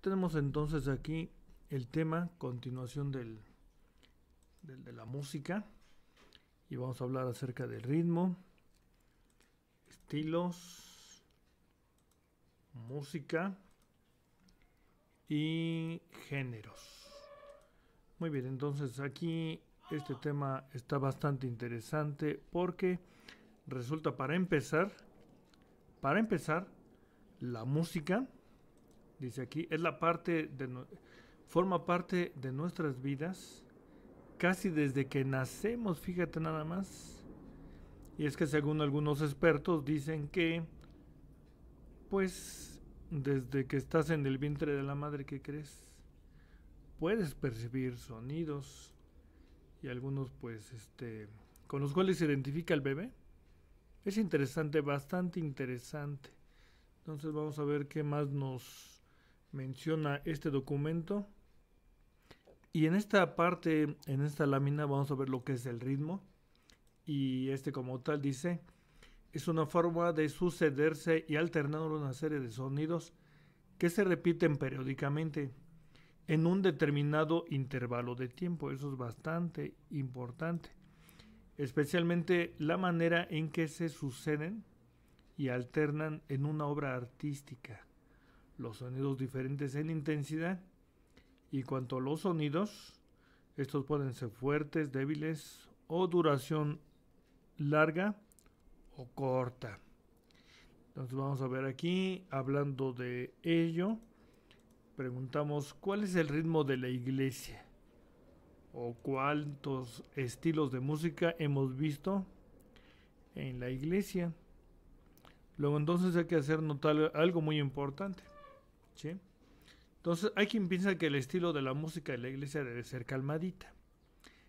tenemos entonces aquí el tema, continuación de la música. Y vamos a hablar acerca del ritmo, estilos, música y géneros. Muy bien, entonces aquí este tema está bastante interesante porque resulta para empezar, para empezar, la música dice aquí, es la parte de, forma parte de nuestras vidas casi desde que nacemos, fíjate nada más. Y es que según algunos expertos dicen que, pues, desde que estás en el vientre de la madre que crees, puedes percibir sonidos y algunos, pues, este, con los cuales se identifica el bebé. Es interesante, bastante interesante. Entonces vamos a ver qué más nos menciona este documento. Y en esta parte, en esta lámina, vamos a ver lo que es el ritmo. Y este como tal dice, es una forma de sucederse y alternar una serie de sonidos que se repiten periódicamente en un determinado intervalo de tiempo. Eso es bastante importante. Especialmente la manera en que se suceden y alternan en una obra artística los sonidos diferentes en intensidad. Y cuanto a los sonidos, estos pueden ser fuertes, débiles o duración larga o corta. Entonces vamos a ver aquí, hablando de ello, preguntamos cuál es el ritmo de la iglesia o cuántos estilos de música hemos visto en la iglesia. Luego entonces hay que hacer notar algo muy importante. Entonces, hay quien piensa que el estilo de la música de la iglesia debe ser calmadita.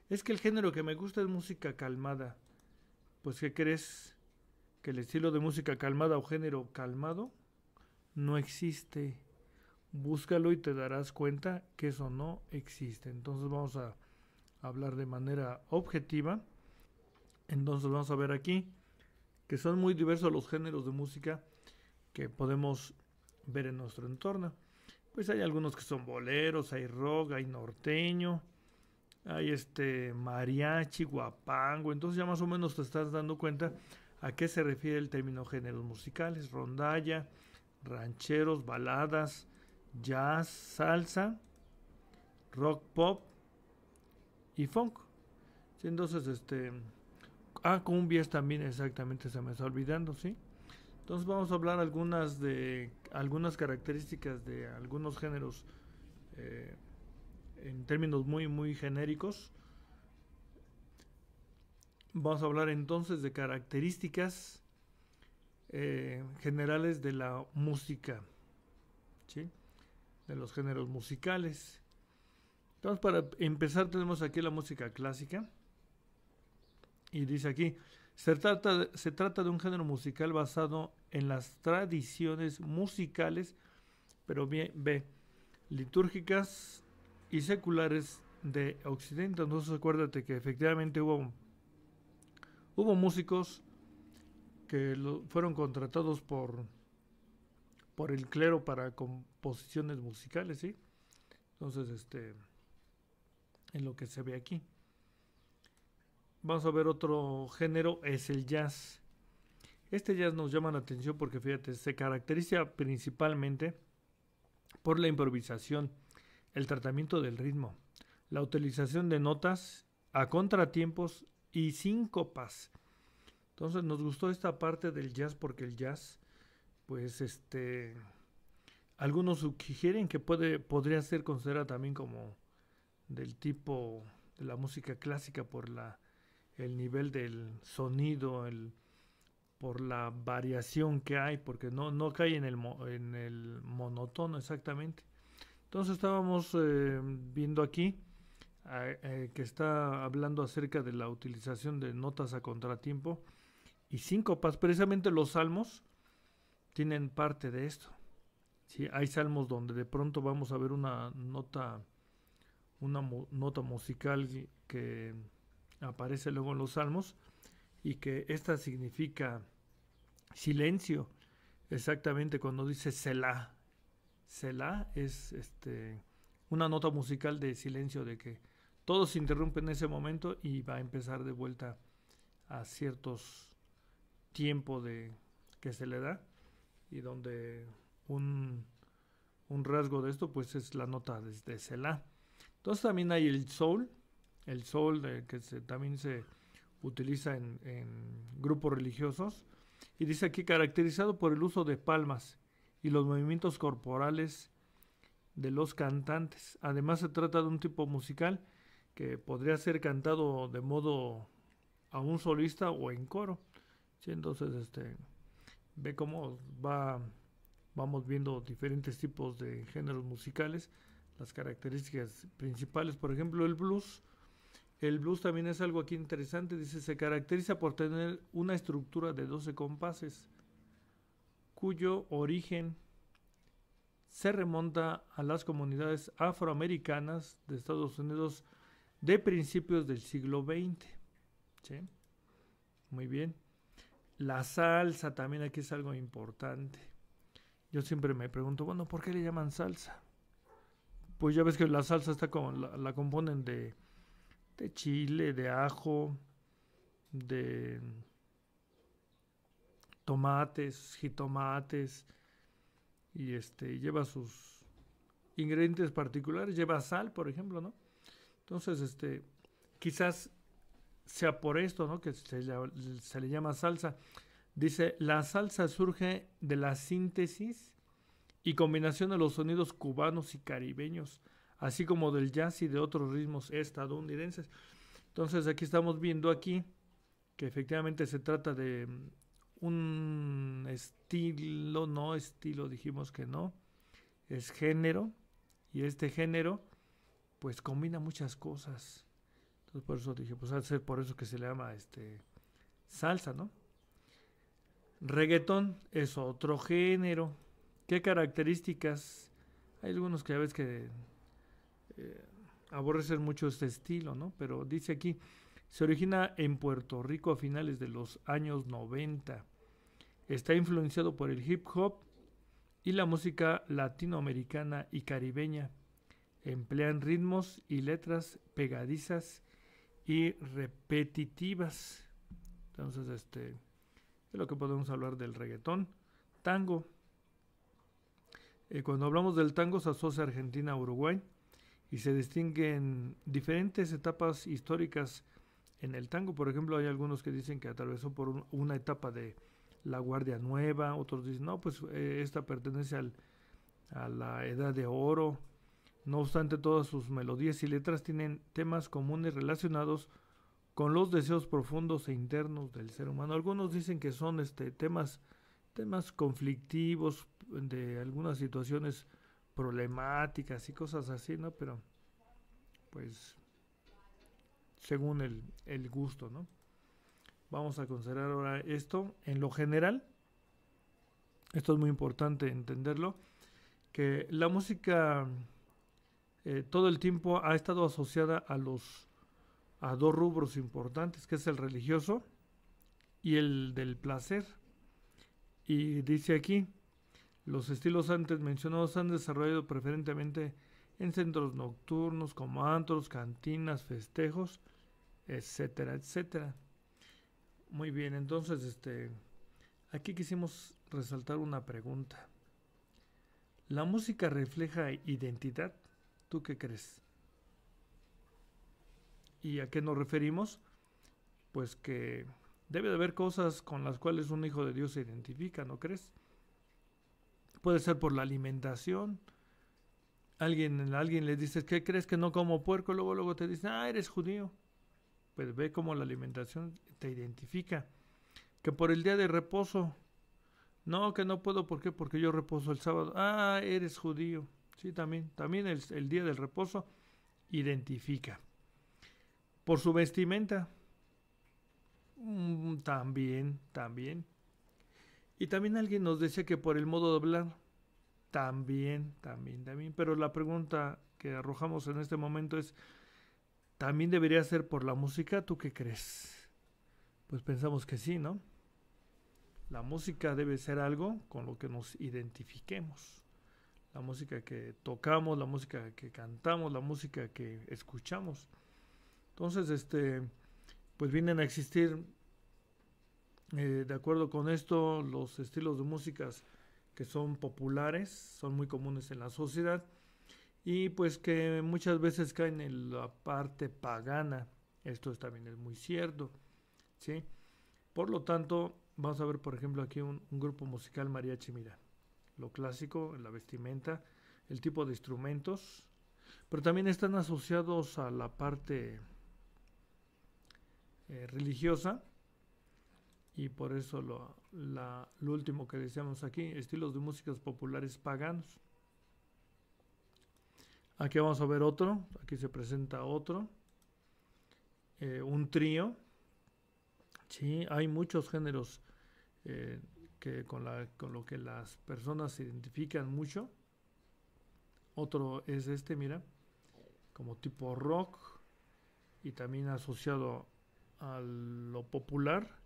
Es que el género que me gusta es música calmada. Pues, ¿qué crees? Que el estilo de música calmada o género calmado no existe. Búscalo y te darás cuenta que eso no existe. Entonces, vamos a hablar de manera objetiva. Entonces, vamos a ver aquí que son muy diversos los géneros de música que podemos ver en nuestro entorno. Pues hay algunos que son boleros, hay rock, hay norteño, hay este mariachi, guapango, entonces ya más o menos te estás dando cuenta a qué se refiere el término géneros musicales, rondalla, rancheros, baladas, jazz, salsa, rock pop y funk. entonces, este. Ah, cumbias también, exactamente, se me está olvidando, ¿sí? Entonces, vamos a hablar algunas de algunas características de algunos géneros eh, en términos muy, muy genéricos. Vamos a hablar entonces de características eh, generales de la música, de los géneros musicales. Entonces, para empezar, tenemos aquí la música clásica. Y dice aquí, se trata, de, se trata de un género musical basado en las tradiciones musicales, pero bien, litúrgicas y seculares de Occidente. Entonces acuérdate que efectivamente hubo, hubo músicos que fueron contratados por, por el clero para composiciones musicales, ¿sí? Entonces, este, en lo que se ve aquí. Vamos a ver otro género, es el jazz. Este jazz nos llama la atención porque fíjate, se caracteriza principalmente por la improvisación, el tratamiento del ritmo, la utilización de notas a contratiempos y síncopas. Entonces nos gustó esta parte del jazz porque el jazz, pues este, algunos sugieren que puede, podría ser considerada también como del tipo de la música clásica por la el nivel del sonido, el, por la variación que hay, porque no, no cae en el, en el monotono exactamente. Entonces estábamos eh, viendo aquí eh, que está hablando acerca de la utilización de notas a contratiempo y síncopas. Precisamente los salmos tienen parte de esto. hay salmos donde de pronto vamos a ver una nota, una nota musical que aparece luego en los salmos, y que esta significa silencio, exactamente cuando dice Selah. Selah es este, una nota musical de silencio, de que todo se interrumpe en ese momento y va a empezar de vuelta a ciertos tiempos que se le da y donde un, rasgo de esto pues es la nota desde cela Selah. Entonces también hay el soul, el sol, de, que también se utiliza en, grupos religiosos. Y dice aquí, caracterizado por el uso de palmas y los movimientos corporales de los cantantes. Además se trata de un tipo musical que podría ser cantado de modo a un solista o en coro. entonces, este, ve cómo va, vamos viendo diferentes tipos de géneros musicales, las características principales. Por ejemplo, el blues el blues también es algo aquí interesante, dice, se caracteriza por tener una estructura de 12 compases, cuyo origen se remonta a las comunidades afroamericanas de Estados Unidos de principios del siglo XX. Muy bien. La salsa también aquí es algo importante. Yo siempre me pregunto, bueno, ¿por qué le llaman salsa? Pues ya ves que la salsa está como la componen de de chile, de ajo, de tomates, jitomates, y este, lleva sus ingredientes particulares, lleva sal, por ejemplo, ¿no? Entonces, este, quizás sea por esto, ¿no? Que se le llama salsa. Dice, la salsa surge de la síntesis y combinación de los sonidos cubanos y caribeños así como del jazz y de otros ritmos estadounidenses. Entonces aquí estamos viendo aquí que efectivamente se trata de mm, un estilo, no estilo, dijimos que no, es género y este género pues combina muchas cosas. Entonces por eso dije, pues al ser por eso que se le llama este salsa, ¿no? Reggaetón es otro género. ¿Qué características? Hay algunos que a veces que aborrecer eh, aborrecen mucho este estilo, ¿no? Pero dice aquí, se origina en Puerto Rico a finales de los años 90. Está influenciado por el hip hop y la música latinoamericana y caribeña. Emplean ritmos y letras pegadizas y repetitivas. Entonces, este es lo que podemos hablar del reggaetón. Tango. Eh, cuando hablamos del tango se asocia Argentina Uruguay y se distinguen diferentes etapas históricas en el tango. Por ejemplo, hay algunos que dicen que atravesó por una etapa de la Guardia Nueva, otros dicen, no, pues eh, esta pertenece al, a la Edad de Oro. No obstante, todas sus melodías y letras tienen temas comunes relacionados con los deseos profundos e internos del ser humano. Algunos dicen que son este, temas, temas conflictivos de algunas situaciones problemáticas y cosas así, ¿no? Pero pues según el, gusto, ¿no? Vamos a considerar ahora esto en lo general. Esto es muy importante entenderlo, que la música eh, todo el tiempo ha estado asociada a los a dos rubros importantes, que es el religioso y el del placer. Y dice aquí, los estilos antes mencionados se han desarrollado preferentemente en centros nocturnos como antros, cantinas, festejos, etcétera, etcétera. Muy bien, entonces este aquí quisimos resaltar una pregunta. ¿La música refleja identidad? ¿Tú qué crees? ¿Y a qué nos referimos? Pues que debe de haber cosas con las cuales un hijo de Dios se identifica, ¿no crees? puede ser por la alimentación. Alguien, alguien le dice, ¿qué crees que no como puerco? Luego, luego te dicen, ah, eres judío. Pues ve cómo la alimentación te identifica. Que por el día de reposo, no, que no puedo, ¿por qué? Porque yo reposo el sábado. Ah, eres judío. Sí, también. También el, el día del reposo identifica. Por su vestimenta. Mm, también, también. Y también alguien nos decía que por el modo de hablar. También, también, también. Pero la pregunta que arrojamos en este momento es, también debería ser por la música, ¿tú qué crees? Pues pensamos que sí, ¿no? La música debe ser algo con lo que nos identifiquemos. La música que tocamos, la música que cantamos, la música que escuchamos. Entonces, este, pues vienen a existir eh, de acuerdo con esto, los estilos de músicas que son populares, son muy comunes en la sociedad y pues que muchas veces caen en la parte pagana. Esto también es muy cierto. ¿sí? Por lo tanto, vamos a ver por ejemplo aquí un, grupo musical mariachi, mira, lo clásico, la vestimenta, el tipo de instrumentos, pero también están asociados a la parte eh, religiosa y por eso lo, la, último que decíamos aquí, estilos de músicas populares paganos. Aquí vamos a ver otro, aquí se presenta otro, eh, un trío. Sí, hay muchos géneros eh, con, con lo que las personas se identifican mucho. Otro es este, mira, como tipo rock y también asociado a lo popular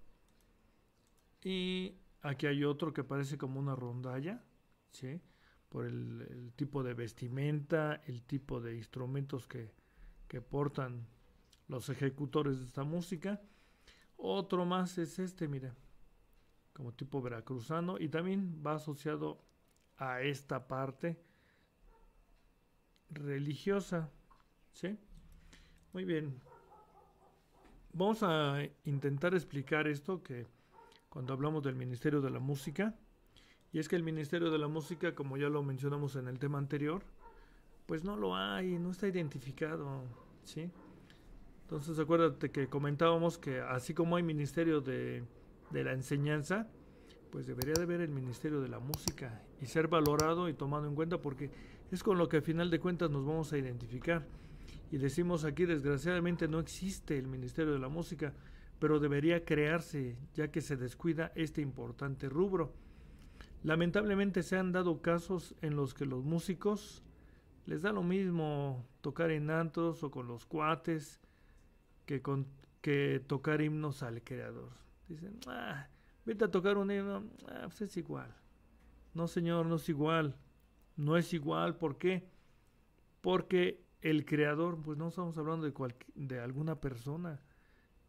y aquí hay otro que parece como una rondalla, ¿sí? Por el, tipo de vestimenta, el tipo de instrumentos que, que portan los ejecutores de esta música. Otro más es este, mira, como tipo veracruzano y también va asociado a esta parte religiosa, ¿sí? Muy bien. Vamos a intentar explicar esto que cuando hablamos del Ministerio de la Música. Y es que el Ministerio de la Música, como ya lo mencionamos en el tema anterior, pues no lo hay, no está identificado, ¿sí? Entonces acuérdate que comentábamos que así como hay Ministerio de, de la Enseñanza, pues debería de haber el Ministerio de la Música y ser valorado y tomado en cuenta porque es con lo que al final de cuentas nos vamos a identificar. Y decimos aquí, desgraciadamente no existe el Ministerio de la Música pero debería crearse ya que se descuida este importante rubro. Lamentablemente se han dado casos en los que los músicos les da lo mismo tocar en antos o con los cuates que, con, que tocar himnos al creador. Dicen, ah, vete a tocar un himno, ah, pues es igual. No, señor, no es igual. No es igual, ¿por qué? Porque el creador, pues no estamos hablando de, de alguna persona,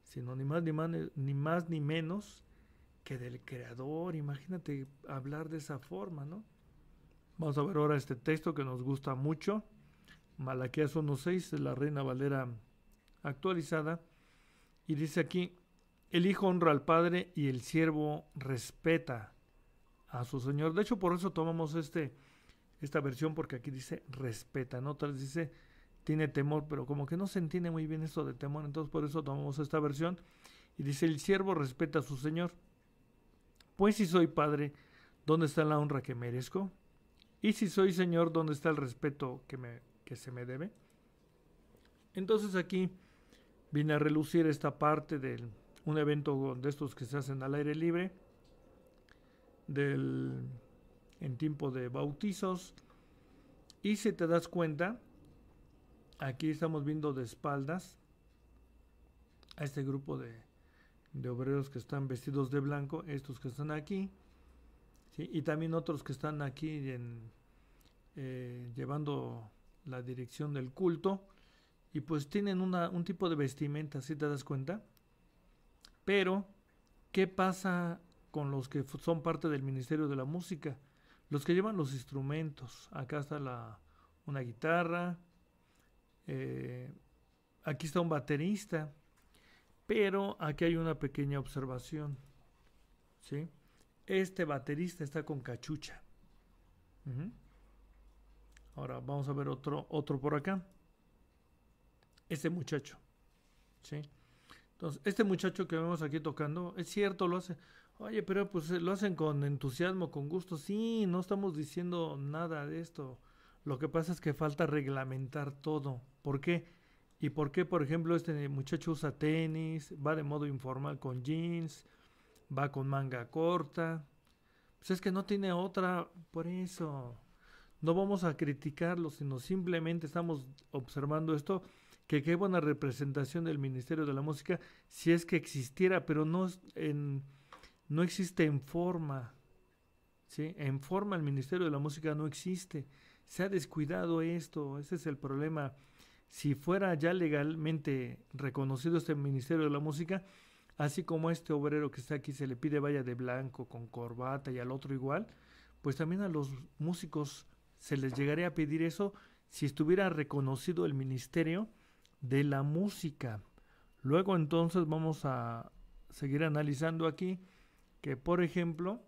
sino ni más ni, menos que del creador. Imagínate hablar de esa forma, ¿no? Vamos a ver ahora este texto que nos gusta mucho. Malaquías 1.6, la Reina Valera actualizada. Y dice aquí, el hijo honra al padre y el siervo respeta a su señor. De hecho, por eso tomamos este, esta versión porque aquí dice respeta, ¿no? otras dice tiene temor, pero como que no se entiende muy bien esto de temor, entonces por eso tomamos esta versión. Y dice, el siervo respeta a su Señor. Pues si soy padre, ¿dónde está la honra que merezco? Y si soy Señor, ¿dónde está el respeto que, me, que se me debe? Entonces aquí viene a relucir esta parte de un evento de estos que se hacen al aire libre, del, en tiempo de bautizos, y si te das cuenta, Aquí estamos viendo de espaldas a este grupo de, obreros que están vestidos de blanco, estos que están aquí, y también otros que están aquí eh, llevando la dirección del culto, y pues tienen una, un tipo de vestimenta, si te das cuenta. Pero, ¿qué pasa con los que son parte del Ministerio de la Música? Los que llevan los instrumentos, acá está la, una guitarra, eh, aquí está un baterista, pero aquí hay una pequeña observación. ¿sí? Este baterista está con cachucha. Ahora vamos a ver otro, otro por acá. Este muchacho. Entonces, este muchacho que vemos aquí tocando, es cierto, lo hace. Oye, pero pues lo hacen con entusiasmo, con gusto. Sí, no estamos diciendo nada de esto. Lo que pasa es que falta reglamentar todo. ¿Por qué? ¿Y por qué, por ejemplo, este muchacho usa tenis, va de modo informal con jeans, va con manga corta? Pues es que no tiene otra, por eso. No vamos a criticarlo, sino simplemente estamos observando esto, que qué buena representación del Ministerio de la Música, si es que existiera, pero no, no existe en forma. ¿sí? En forma el Ministerio de la Música no existe se ha descuidado esto, ese es el problema. Si fuera ya legalmente reconocido este Ministerio de la Música, así como este obrero que está aquí se le pide vaya de blanco con corbata y al otro igual, pues también a los músicos se les llegaría a pedir eso si estuviera reconocido el Ministerio de la Música. Luego entonces vamos a seguir analizando aquí que, por ejemplo,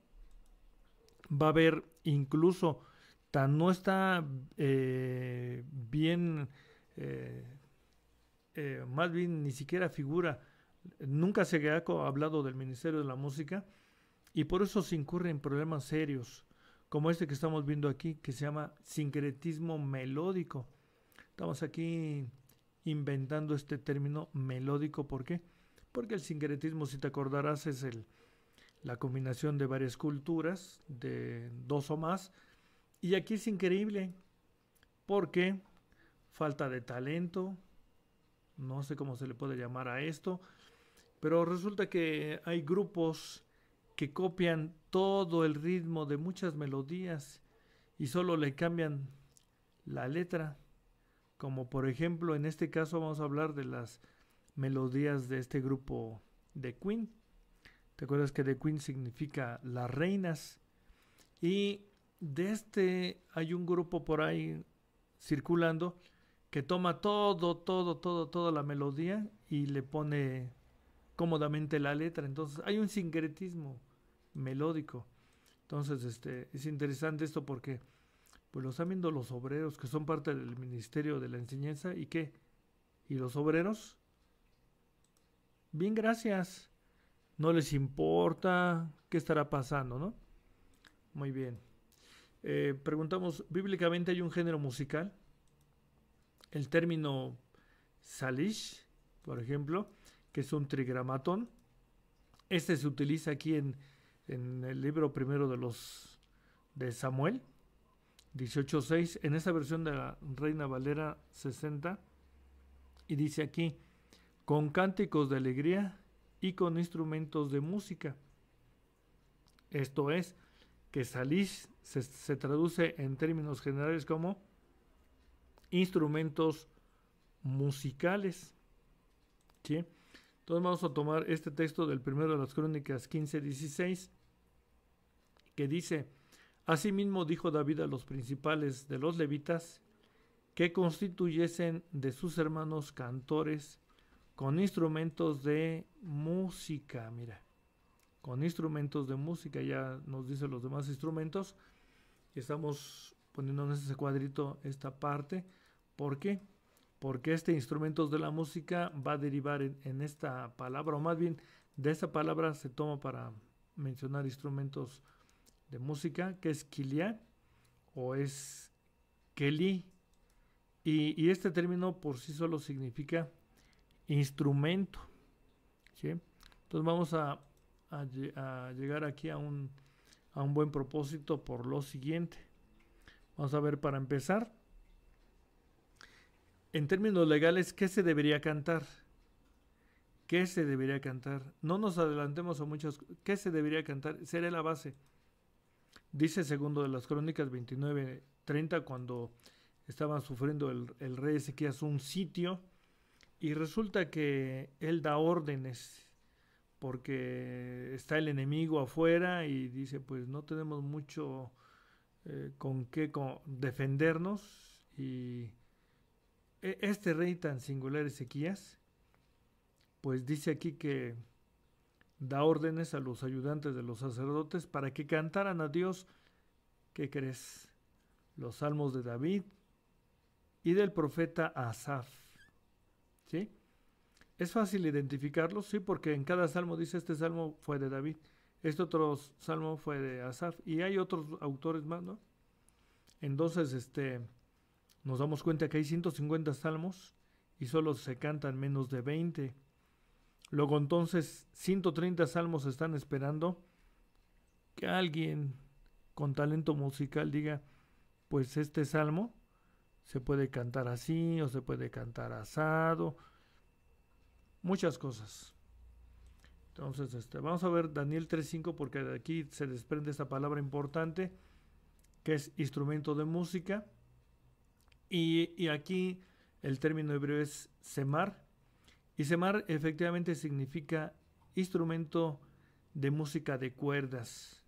va a haber incluso no está eh, bien, eh, eh, más bien ni siquiera figura, nunca se ha hablado del Ministerio de la Música y por eso se incurren en problemas serios, como este que estamos viendo aquí, que se llama sincretismo melódico. Estamos aquí inventando este término melódico, ¿por qué? Porque el sincretismo, si te acordarás, es el, la combinación de varias culturas, de dos o más, y aquí es increíble, porque falta de talento, no sé cómo se le puede llamar a esto, pero resulta que hay grupos que copian todo el ritmo de muchas melodías y solo le cambian la letra, como por ejemplo en este caso vamos a hablar de las melodías de este grupo de Queen. ¿Te acuerdas que The Queen significa las reinas? Y de este hay un grupo por ahí circulando que toma todo, todo, todo, toda la melodía y le pone cómodamente la letra. Entonces hay un sincretismo melódico. Entonces este, es interesante esto porque pues lo están viendo los obreros que son parte del Ministerio de la Enseñanza y qué. ¿Y los obreros? Bien, gracias. No les importa qué estará pasando, ¿no? Muy bien. Eh, preguntamos, bíblicamente hay un género musical. El término salish, por ejemplo, que es un trigramatón. Este se utiliza aquí en, en el libro primero de los de Samuel, 18.6, en esa versión de la Reina Valera 60. Y dice aquí, con cánticos de alegría y con instrumentos de música. Esto es, que salís se, traduce en términos generales como instrumentos musicales. Entonces vamos a tomar este texto del primero de las crónicas 15-16, que dice, Asimismo dijo David a los principales de los levitas, que constituyesen de sus hermanos cantores con instrumentos de música. Mira, con instrumentos de música, ya nos dice los demás instrumentos. Y estamos poniendo en ese cuadrito esta parte. ¿Por qué? Porque este instrumentos de la música va a derivar en, esta palabra, o más bien de esta palabra se toma para mencionar instrumentos de música, que es kilia o es keli. Y, y, este término por sí solo significa instrumento. Entonces vamos a a, llegar aquí a un, a un buen propósito por lo siguiente. Vamos a ver para empezar. En términos legales, ¿qué se debería cantar? ¿Qué se debería cantar? No nos adelantemos a muchos. ¿Qué se debería cantar? Seré la base. Dice segundo de las crónicas 29 30 cuando estaba sufriendo el, el rey Ezequías un sitio y resulta que él da órdenes porque está el enemigo afuera y dice, pues no tenemos mucho eh, con qué defendernos. Y e, este rey tan singular, Ezequías, pues dice aquí que da órdenes a los ayudantes de los sacerdotes para que cantaran a Dios, ¿qué crees? Los salmos de David y del profeta Asaf. ¿Sí? Es fácil identificarlos, sí, porque en cada salmo dice este salmo fue de David, este otro salmo fue de Asaf, y hay otros autores más, ¿no? Entonces, este, nos damos cuenta que hay 150 salmos y solo se cantan menos de 20. Luego entonces 130 salmos están esperando que alguien con talento musical diga, pues este salmo se puede cantar así o se puede cantar asado muchas cosas. Entonces, este, vamos a ver Daniel 3.5 porque de aquí se desprende esta palabra importante que es instrumento de música. Y, aquí el término hebreo es semar. Y semar efectivamente significa instrumento de música de cuerdas.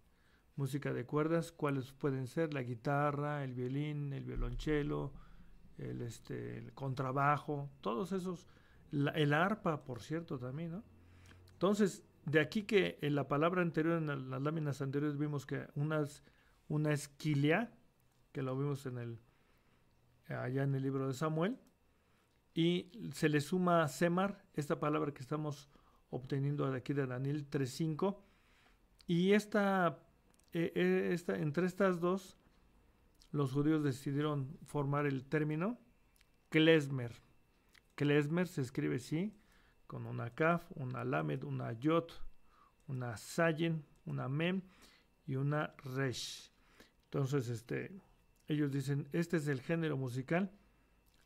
Música de cuerdas, ¿cuáles pueden ser? La guitarra, el violín, el violonchelo, el, este, el contrabajo, todos esos el arpa, por cierto, también, ¿no? Entonces, de aquí que en la palabra anterior, en las láminas anteriores, vimos que unas, una esquilia, que lo vimos en el, allá en el libro de Samuel, y se le suma a semar, esta palabra que estamos obteniendo de aquí de Daniel 3.5, y e, e, esta, entre estas dos, los judíos decidieron formar el término Klesmer Klezmer se escribe así, con una Kaf, una Lamed, una Yot, una Sayen, una Mem y una Resh. Entonces, este, ellos dicen, este es el género musical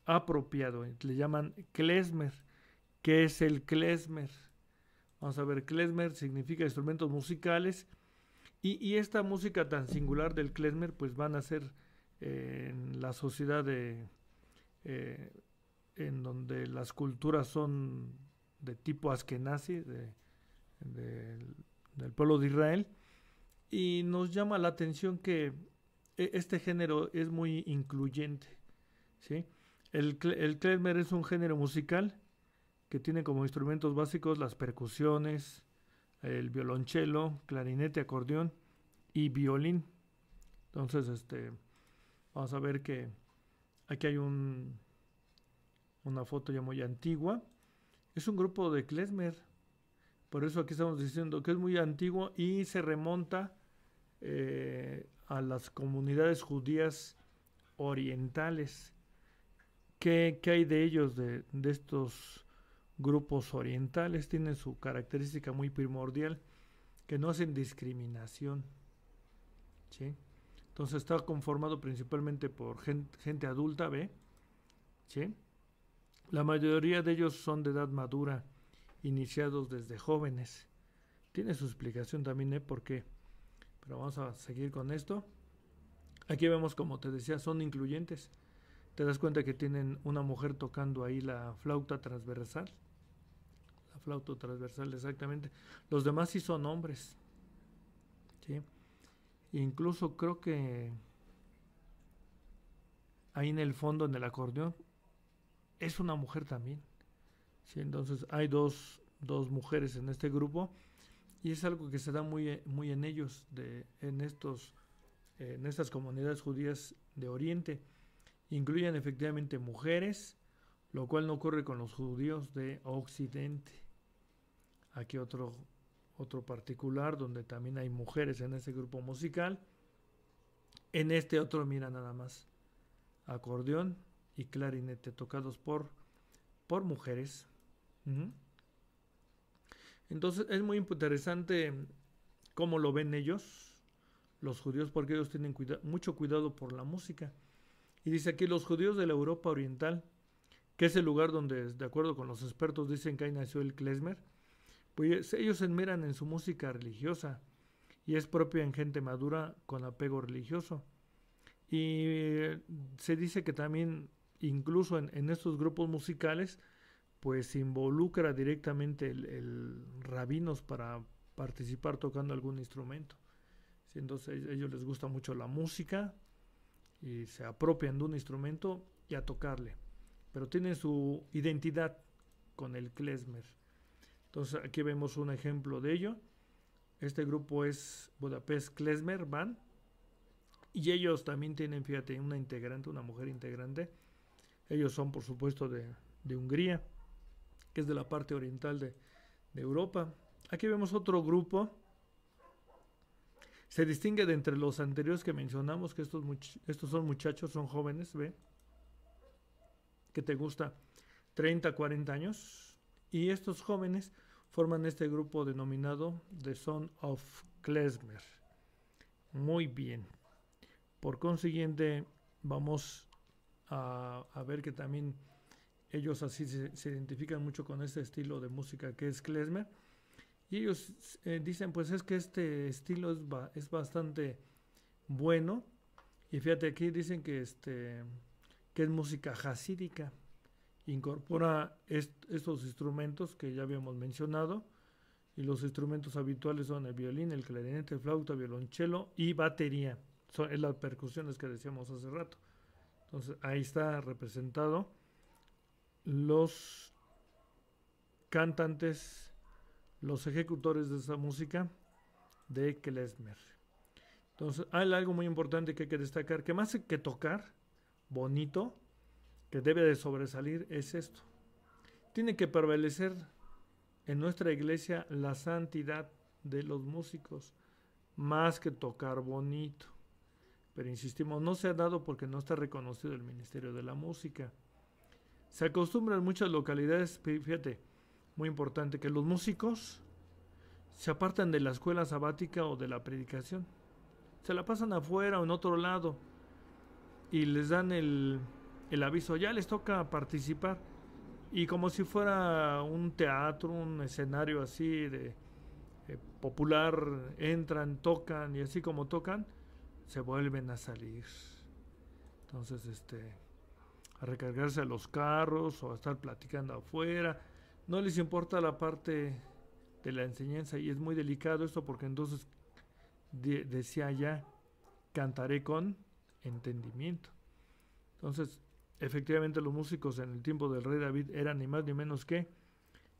apropiado. Le llaman klezmer. ¿Qué es el klezmer? Vamos a ver, klezmer significa instrumentos musicales. Y, esta música tan singular del klezmer, pues van a ser eh, en la sociedad de, eh, en donde las culturas son de tipo askenazi, del pueblo de Israel, y nos llama la atención que e, este género es muy incluyente. ¿sí? El, el klezmer es un género musical que tiene como instrumentos básicos las percusiones, el violonchelo, clarinete, acordeón y violín. Entonces, este, vamos a ver que aquí hay un, una foto ya muy antigua. Es un grupo de Klezmer. Por eso aquí estamos diciendo que es muy antiguo y se remonta eh, a las comunidades judías orientales. ¿Qué, hay de ellos, de, de, estos grupos orientales? Tienen su característica muy primordial, que no hacen discriminación. ¿sí? Entonces está conformado principalmente por gente, gente adulta, ¿ve? ¿sí? La mayoría de ellos son de edad madura, iniciados desde jóvenes. Tiene su explicación también, ¿eh? ¿Por qué? Pero vamos a seguir con esto. Aquí vemos, como te decía, son incluyentes. Te das cuenta que tienen una mujer tocando ahí la flauta transversal. La flauta transversal, exactamente. Los demás sí son hombres. ¿sí? Incluso creo que ahí en el fondo, en el acordeón, es una mujer también. Entonces hay dos, mujeres en este grupo y es algo que se da muy, muy en ellos, de, en, estos, en estas comunidades judías de Oriente. Incluyen efectivamente mujeres, lo cual no ocurre con los judíos de Occidente. Aquí otro, otro particular donde también hay mujeres en ese grupo musical. En este otro mira nada más acordeón y clarinete tocados por, por mujeres. Entonces es muy interesante cómo lo ven ellos, los judíos, porque ellos tienen mucho cuidado por la música. Y dice aquí, los judíos de la Europa Oriental, que es el lugar donde, de acuerdo con los expertos, dicen que ahí nació el klezmer, pues ellos se enmiran en su música religiosa y es propia en gente madura con apego religioso. Y eh, se dice que también incluso en, en estos grupos musicales, pues involucra directamente el, el, rabinos para participar tocando algún instrumento. Entonces e-, ellos les gusta mucho la música y se apropian de un instrumento y a tocarle. Pero tienen su identidad con el klezmer. Entonces aquí vemos un ejemplo de ello. Este grupo es Budapest Klezmer Band. Y ellos también tienen, fíjate, una integrante, una mujer integrante ellos son, por supuesto, de, Hungría, que es de la parte oriental de, Europa. Aquí vemos otro grupo. Se distingue de entre los anteriores que mencionamos, que estos, estos son muchachos, son jóvenes, ¿ve? Que te gusta 30, 40 años. Y estos jóvenes forman este grupo denominado The Son of Klezmer. Muy bien. Por consiguiente, vamos a, ver que también ellos así se, identifican mucho con este estilo de música que es klezmer. Y ellos eh, dicen, pues es que este estilo es, es bastante bueno. Y fíjate, aquí dicen que, este, que es música jacídica Incorpora estos instrumentos que ya habíamos mencionado. Y los instrumentos habituales son el violín, el clarinete, el flauta, violonchelo y batería. Son las percusiones que decíamos hace rato. Entonces ahí está representado los cantantes, los ejecutores de esa música de Klezmer. Entonces hay algo muy importante que hay que destacar, que más que tocar bonito, que debe de sobresalir, es esto. Tiene que prevalecer en nuestra iglesia la santidad de los músicos, más que tocar bonito. Pero insistimos, no se ha dado porque no está reconocido el Ministerio de la Música. Se acostumbra en muchas localidades, fíjate, muy importante, que los músicos se apartan de la escuela sabática o de la predicación. Se la pasan afuera o en otro lado y les dan el, aviso, ya les toca participar. Y como si fuera un teatro, un escenario así de eh, popular, entran, tocan y así como tocan, se vuelven a salir. Entonces, este, a recargarse a los carros o a estar platicando afuera. No les importa la parte de la enseñanza y es muy delicado esto porque entonces decía ya, cantaré con entendimiento. Entonces, efectivamente los músicos en el tiempo del rey David eran ni más ni menos que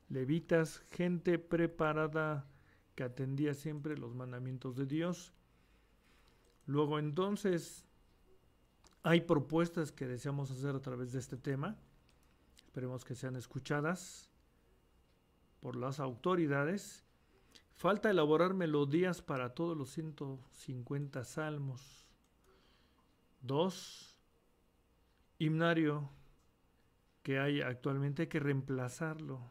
levitas, gente preparada que atendía siempre los mandamientos de Dios Luego entonces hay propuestas que deseamos hacer a través de este tema. Esperemos que sean escuchadas por las autoridades. Falta elaborar melodías para todos los 150 salmos. Dos, Himnario que hay actualmente hay que reemplazarlo.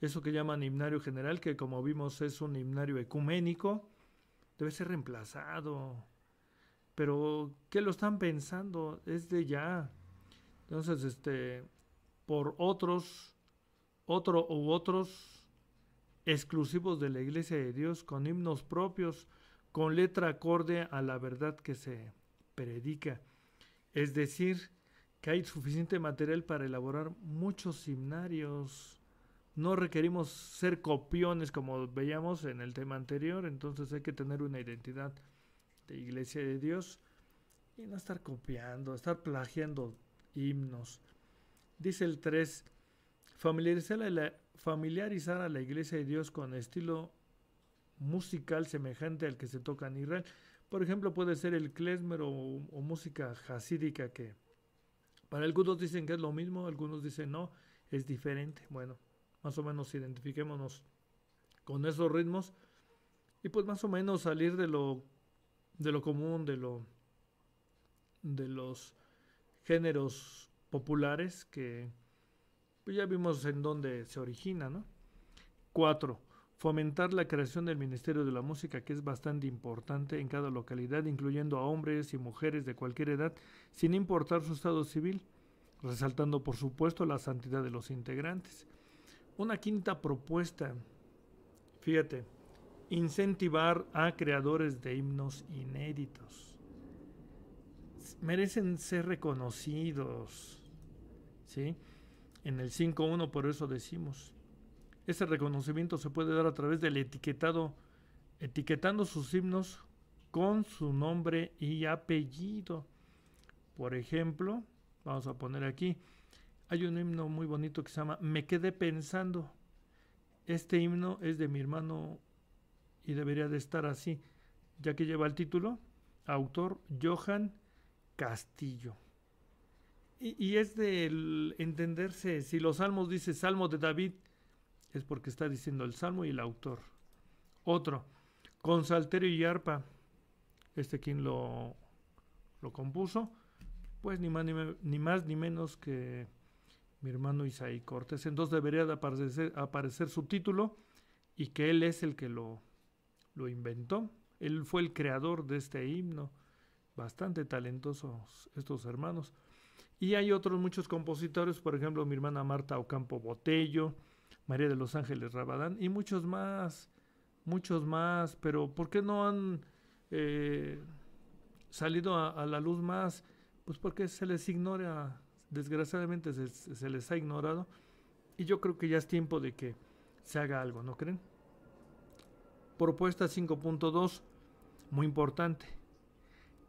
Eso que llaman himnario general, que como vimos es un himnario ecuménico, debe ser reemplazado. Pero, ¿qué lo están pensando? Es de ya. Entonces, este, por otros, otro u otros exclusivos de la iglesia de Dios, con himnos propios, con letra acorde a la verdad que se predica. Es decir, que hay suficiente material para elaborar muchos himnarios. No requerimos ser copiones como veíamos en el tema anterior, entonces hay que tener una identidad de este, iglesia de Dios y no estar copiando, estar plagiando himnos. Dice el 3, familiarizar a la, iglesia de Dios con estilo musical semejante al que se toca en Israel. Por ejemplo, puede ser el klezmer o, música jasídica que para algunos dicen que es lo mismo, algunos dicen no, es diferente. Bueno, más o menos identifiquémonos con esos ritmos y pues más o menos salir de lo de lo común, de lo de los géneros populares que pues, ya vimos en dónde se origina, ¿no? Cuatro, fomentar la creación del Ministerio de la Música, que es bastante importante en cada localidad, incluyendo a hombres y mujeres de cualquier edad, sin importar su estado civil, resaltando por supuesto la santidad de los integrantes. Una quinta propuesta, fíjate, incentivar a creadores de himnos inéditos. Merecen ser reconocidos. ¿sí? En el 5.1 por eso decimos. Ese reconocimiento se puede dar a través del etiquetado, etiquetando sus himnos con su nombre y apellido. Por ejemplo, vamos a poner aquí, hay un himno muy bonito que se llama Me quedé pensando. Este himno es de mi hermano y debería de estar así, ya que lleva el título, autor Johan Castillo. Y, es de entenderse, si los salmos dice Salmo de David, es porque está diciendo el salmo y el autor. Otro, con salterio y arpa, este quien lo, lo compuso, pues ni más ni, más ni menos que mi hermano Isaí Cortés. Entonces debería de aparecer, aparecer su título y que él es el que lo, lo inventó. Él fue el creador de este himno. Bastante talentosos estos hermanos. Y hay otros muchos compositores, por ejemplo, mi hermana Marta Ocampo Botello, María de los Ángeles Rabadán y muchos más, muchos más, pero ¿por qué no han eh, salido a, la luz más? Pues porque se les ignora, desgraciadamente se les ha ignorado y yo creo que ya es tiempo de que se haga algo, ¿no creen? Propuesta 5.2, muy importante,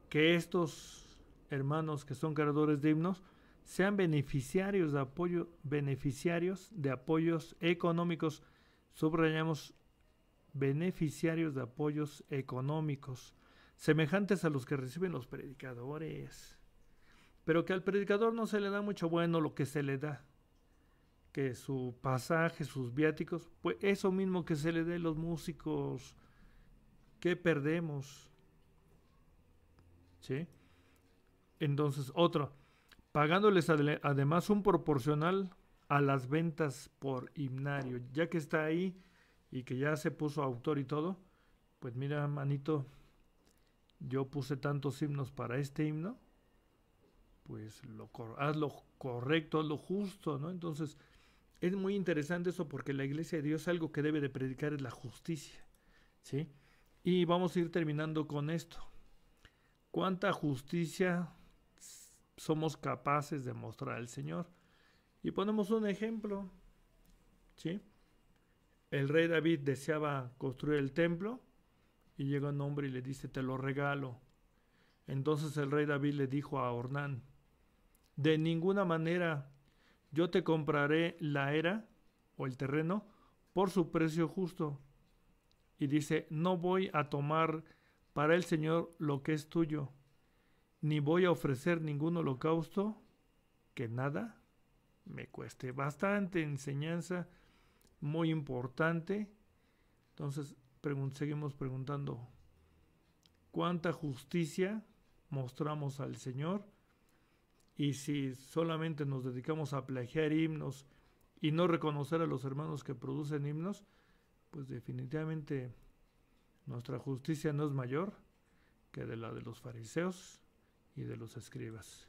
que estos hermanos que son creadores de himnos sean beneficiarios de apoyo, beneficiarios de apoyos económicos, subrayamos beneficiarios de apoyos económicos, semejantes a los que reciben los predicadores, pero que al predicador no se le da mucho bueno lo que se le da, que su pasaje, sus viáticos, pues eso mismo que se le dé a los músicos, ¿qué perdemos? ¿Sí? Entonces, otro, pagándoles además un proporcional a las ventas por himnario, ya que está ahí y que ya se puso autor y todo, pues mira, manito, yo puse tantos himnos para este himno, pues lo haz lo correcto, haz lo justo, ¿no? Entonces, es muy interesante eso porque la iglesia de Dios algo que debe de predicar es la justicia. ¿sí? Y vamos a ir terminando con esto. ¿Cuánta justicia somos capaces de mostrar al Señor? Y ponemos un ejemplo. ¿sí? El rey David deseaba construir el templo y llega un hombre y le dice, te lo regalo. Entonces el rey David le dijo a Ornán, de ninguna manera yo te compraré la era o el terreno por su precio justo. Y dice, no voy a tomar para el Señor lo que es tuyo, ni voy a ofrecer ningún holocausto que nada me cueste. Bastante enseñanza, muy importante. Entonces, seguimos preguntando, ¿cuánta justicia mostramos al Señor? Y si solamente nos dedicamos a plagiar himnos y no reconocer a los hermanos que producen himnos, pues definitivamente nuestra justicia no es mayor que de la de los fariseos y de los escribas.